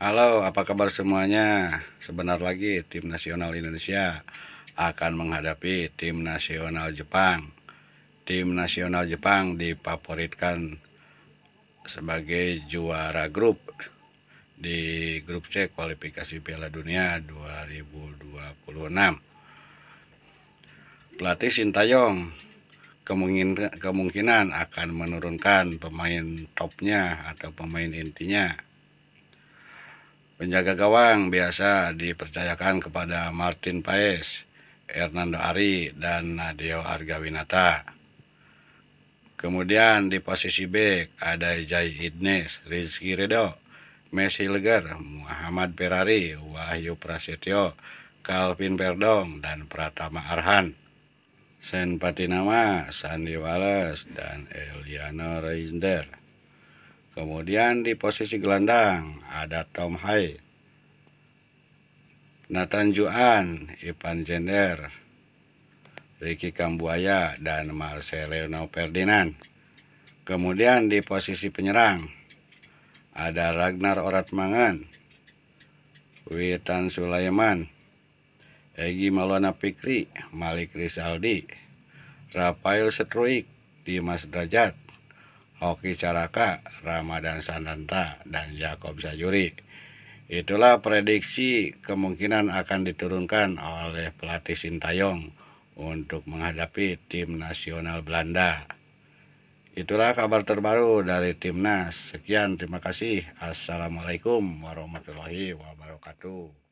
Halo, apa kabar semuanya? Sebentar lagi tim nasional Indonesia akan menghadapi tim nasional Jepang. Tim nasional Jepang dipavoritkan sebagai juara grup di grup C kualifikasi Piala Dunia 2026. Pelatih Sintayong kemungkinan akan menurunkan pemain topnya atau pemain intinya Penjaga gawang biasa dipercayakan kepada Martin Paes, Hernando Ari, dan Nadio Argawinata. Kemudian di posisi back ada Jai Idnes, Rizky Redo, Messi Leger, Muhammad Ferrari, Wahyu Prasetyo, Calvin Perdong, dan Pratama Arhan. Sen Patinama, Sandy Wallace, dan Eliana Reinder. Kemudian di posisi gelandang ada Tom Hai, Nathan Juan, Ipan Jender, Ricky Kambuaya, dan Marcelino Ferdinand. Kemudian di posisi penyerang ada Ragnar Oratmangan, Witan Sulaiman, Egi Maulana Pikri, Malik Rizaldi, Rafael Setruik, Dimas Derajat, Hoki Caraka, Ramadan Sananta, dan Jakob Sajuri. Itulah prediksi kemungkinan akan diturunkan oleh pelatih Sintayong untuk menghadapi tim nasional Belanda. Itulah kabar terbaru dari Timnas. Sekian, terima kasih. Assalamualaikum warahmatullahi wabarakatuh.